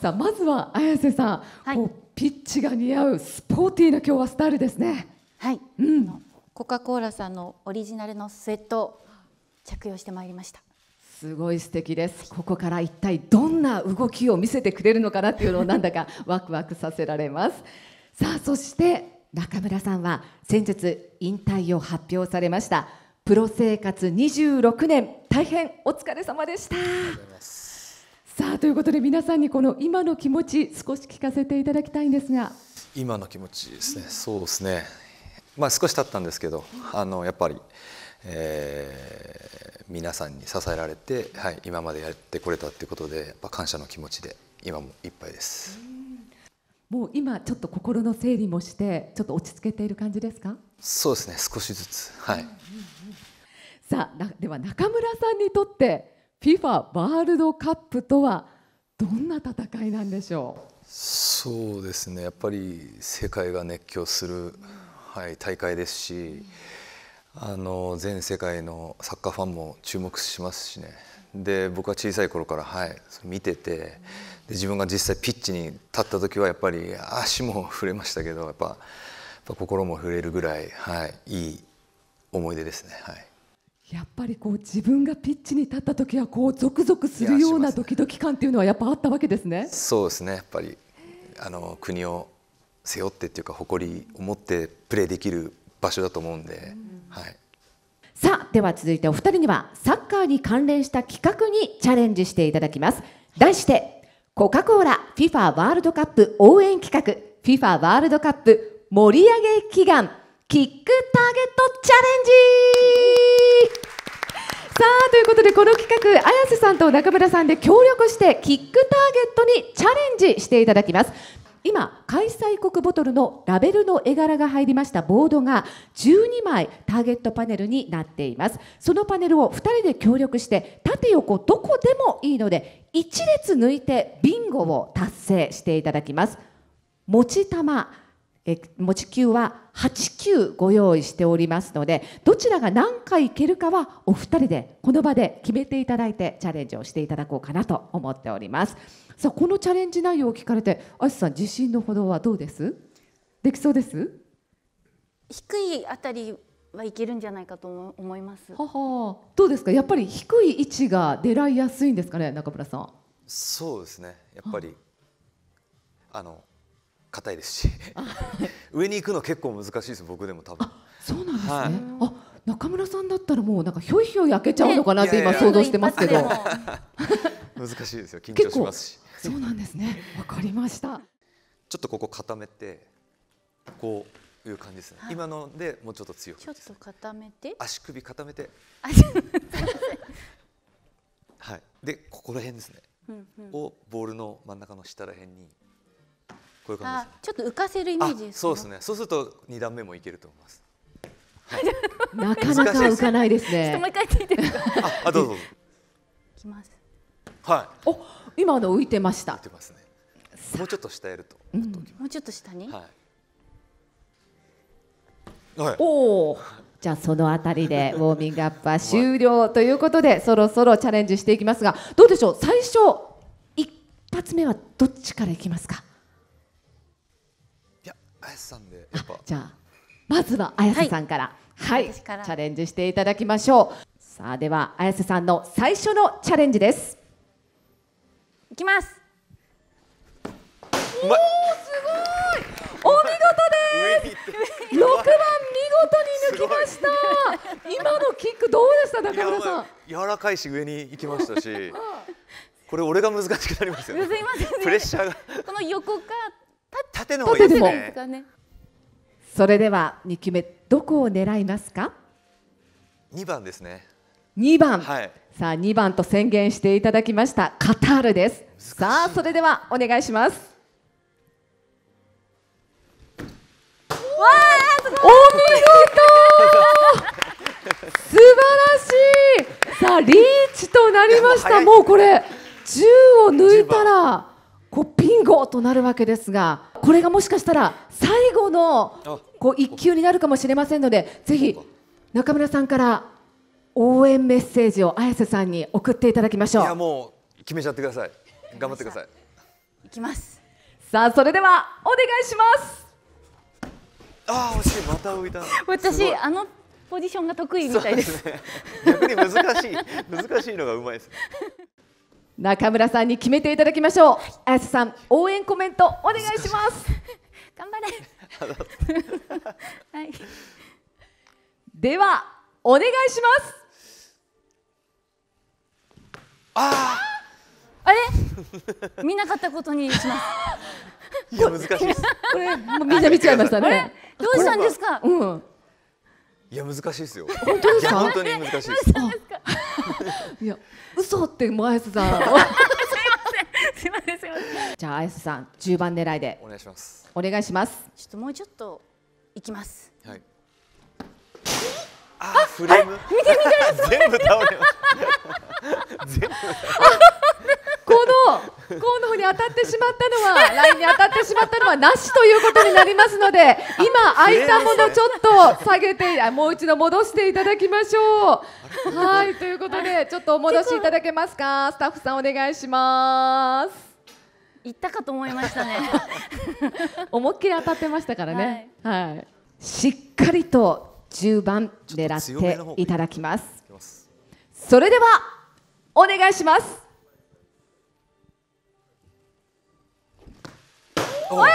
さあまずは綾瀬さん、はい、ピッチが似合うスポーティーな今日はスタイルですねはい、うん、コカ・コーラさんのオリジナルのスウェットを着用してまいりましたすごい素敵ですここから一体どんな動きを見せてくれるのかなっていうのをなんだかワクワクさせられますさあそして中村さんは先日引退を発表されましたプロ生活26年大変お疲れ様でしたさあということで皆さんにこの今の気持ち少し聞かせていただきたいんですが今の気持ちですねそうですねまあ少し経ったんですけどあのやっぱり、えー、皆さんに支えられて、はい、今までやってこれたっていうことで感謝の気持ちで今もいっぱいです。もう今ちょっと心の整理もしてちょっと落ち着けている感じですかそうですね少しずつはい、うんうんうん、さあでは中村さんにとって FIFA ワールドカップとはどんな戦いなんでしょうそうですねやっぱり世界が熱狂する、はい、大会ですしあの全世界のサッカーファンも注目しますしねで僕は小さい頃から、はい、見ててで自分が実際ピッチに立った時はやっぱり足も触れましたけどやっぱ心も触れるぐらい、はい、いい思い出ですね。はいやっぱりこう自分がピッチに立った時はこうゾクゾクするようなドキドキ感っていうのはやっぱあったわけですね。そうですね。やっぱりあの国を背負ってっていうか誇りを持ってプレーできる場所だと思うんで、うん、はい。さあでは続いてお二人にはサッカーに関連した企画にチャレンジしていただきます。題してコカコーラ FIFA ワールドカップ応援企画 FIFA ワールドカップ盛り上げ祈願キックターゲットチャレンジ。あということでこの企画綾瀬さんと中村さんで協力してキックターゲットにチャレンジしていただきます今開催国ボトルのラベルの絵柄が入りましたボードが12枚ターゲットパネルになっていますそのパネルを2人で協力して縦横どこでもいいので1列抜いてビンゴを達成していただきます持ち玉え持ち球は8球ご用意しておりますのでどちらが何回いけるかはお二人でこの場で決めていただいてチャレンジをしていただこうかなと思っておりますさあこのチャレンジ内容を聞かれてあしさん自信のほどはどうですできそうです低いあたりはいけるんじゃないかと思いますははどうですかやっぱり低い位置が狙いやすいんですかね中村さんそうですねやっぱりあの硬いですし 上に行くの結構難しいです僕でも多分そうなんですね、はい、あ中村さんだったらもうなんかひょいひょい焼けちゃうのかなって今想像してますけど 難しいですよ緊張しますしそうなんですねわかりましたちょっとここ固めてこういう感じですね、今のでもうちょっと強く、ちょっと固めて足首固めてはいでここら辺ですね、うんうん、をボールの真ん中の下ら辺にういう感じです。ちょっと浮かせるイメージそうですね。そうすると二段目もいけると思います。はい、なかなか浮かないですね。ちょっともう一回聞いてみあ、どうぞ。きます。はい。お、今の浮いてました。浮いてますね。もうちょっと下やると、うん、もうちょっと下に。はい。はい、おお。じゃあそのあたりで ウォーミングアップは終了ということでそろそろチャレンジしていきますがどうでしょう最初一発目はどっちからいきますか綾瀬さんでやっぱじゃあまずは綾瀬さんから、はい、はい、チャレンジしていただきましょうさあでは綾瀬さんの最初のチャレンジですいきますおおすごいお見事です6番見事に抜きました今のキックどうでした中村さん柔らかいし上に行きましたし これ俺が難しくなりますよね、プレッシャーが。この横か縦の方がいいですねそれでは二球目どこを狙いますか二番ですね二番、はい、さあ二番と宣言していただきましたカタールですさあそれではお願いしますわーお見事 素晴らしいさあリーチとなりましたもうこれ10を抜いたらビンゴとなるわけですがこれがもしかしたら最後のこう一球になるかもしれませんのでぜひ中村さんから応援メッセージを綾瀬さんに送っていただきましょういやもう決めちゃってください頑張ってくださいいきますさあそれではお願いしますああ惜しいまた浮いた私あのポジションが得意みたいです、ね、逆に難しい難しいのがうまいです中村さんに決めていただきましょう、はい、綾瀬さん応援コメントお願いします頑張れはい、ではお願いしますああれ見なかったことにしますいや難しいこれ見ちゃいましたねどうしたんですかうんいや難しいですよ。本当ですか？本当に難しいです。いや嘘ってもあやさん。すみません。すみません。すみません。じゃああやささん十番狙いでお願いします。お願いします。ちょっともうちょっといきます。はい。あフレーム。見て見て。全部倒れまし全部。この河野に当たってしまったのは、ラインに当たってしまったのはなしということになりますので、今、空いたものちょっと下げて、もう一度戻していただきましょう。はいということで、ちょっとお戻しいただけますか、スタッフさん、お願いします。行ったかと思いましたね 思いっきり当たってましたからね、はい、はい、しっかりと10番狙っていただきますそれではお願いしますお見事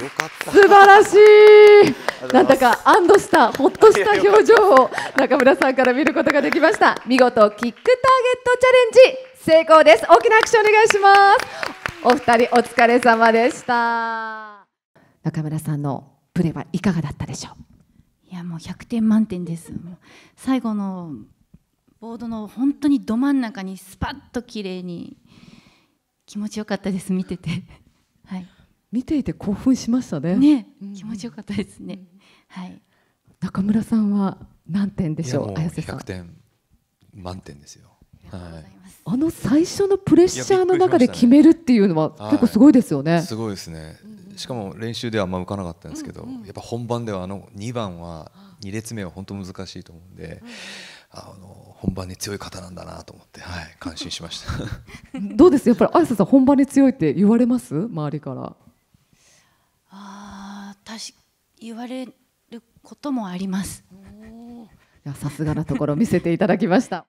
です素晴らしいなんだかアンドしたほっとした表情を 中村さんから見ることができました見事キックターゲットチャレンジ成功です大きな拍手お願いしますお二人お疲れ様でした中村さんのプレーはいかがだったでしょういやもう100点満点です最後のボードの本当にど真ん中にスパッと綺麗に気持ちよかったです見てて はい見ていて興奮しましたねね、気持ちよかったですね、うん、はい中村さんは何点でしょう綾瀬さん点満点ですよはい、あの最初のプレッシャーの中で決めるっていうのは結構すごいですよね。すごいですね。しかも練習ではあんま浮かなかったんですけど、うんうん、やっぱ本番ではあの2番は2列目は本当難しいと思うんで、うあの本番に強い方なんだなと思って、はい、感心しました どうですやっぱりあやさん本番に強いって言われます周りからあたし言われることもありますいや、さすがなところ見せていただきました